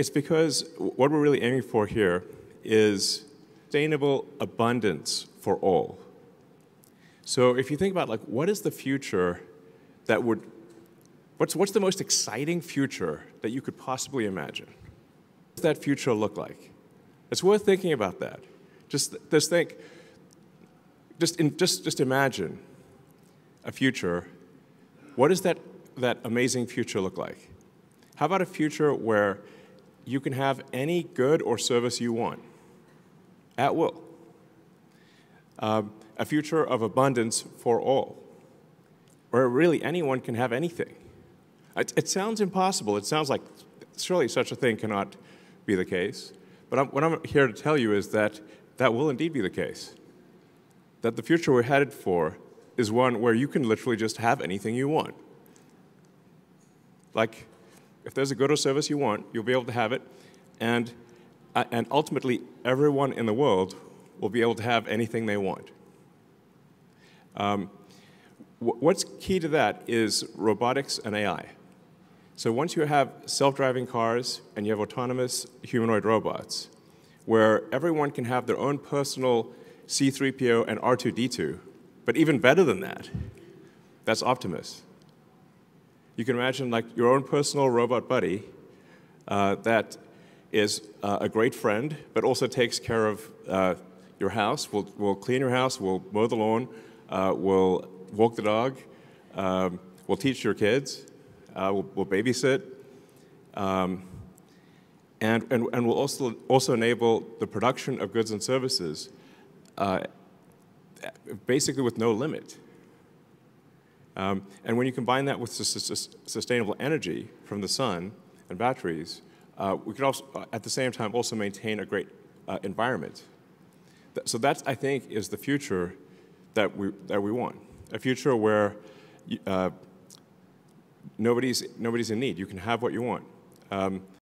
It's because what we're really aiming for here is sustainable abundance for all. So if you think about like what is the future that would what's what's the most exciting future that you could possibly imagine? What does that future look like? It's worth thinking about that. Just just think just in, just just imagine a future. What does that that amazing future look like? How about a future where you can have any good or service you want at will. Um, a future of abundance for all, where really anyone can have anything. It, it, sounds impossible. It sounds like surely such a thing cannot be the case. But I'm, what I'm here to tell you is that that will indeed be the case. That the future we're headed for is one where you can literally just have anything you want. Like if there's a good or service you want, you'll be able to have it. And, uh, and ultimately, everyone in the world will be able to have anything they want. Um, what's key to that is robotics and AI. So once you have self-driving cars and you have autonomous humanoid robots, where everyone can have their own personal C3PO and R2D2, but even better than that, that's Optimus you can imagine like your own personal robot buddy uh, that is uh, a great friend, but also takes care of uh, your house, will, will clean your house, will mow the lawn, uh, will walk the dog, um, will teach your kids, uh, will, will, babysit, um, and, and, and will also, also enable the production of goods and services uh, basically with no limit. Um, and when you combine that with sustainable energy from the sun and batteries, uh, we could also, uh, at the same time, also maintain a great uh, environment. So that, I think, is the future that we, that we want. A future where uh, nobody's, nobody's in need. You can have what you want. Um,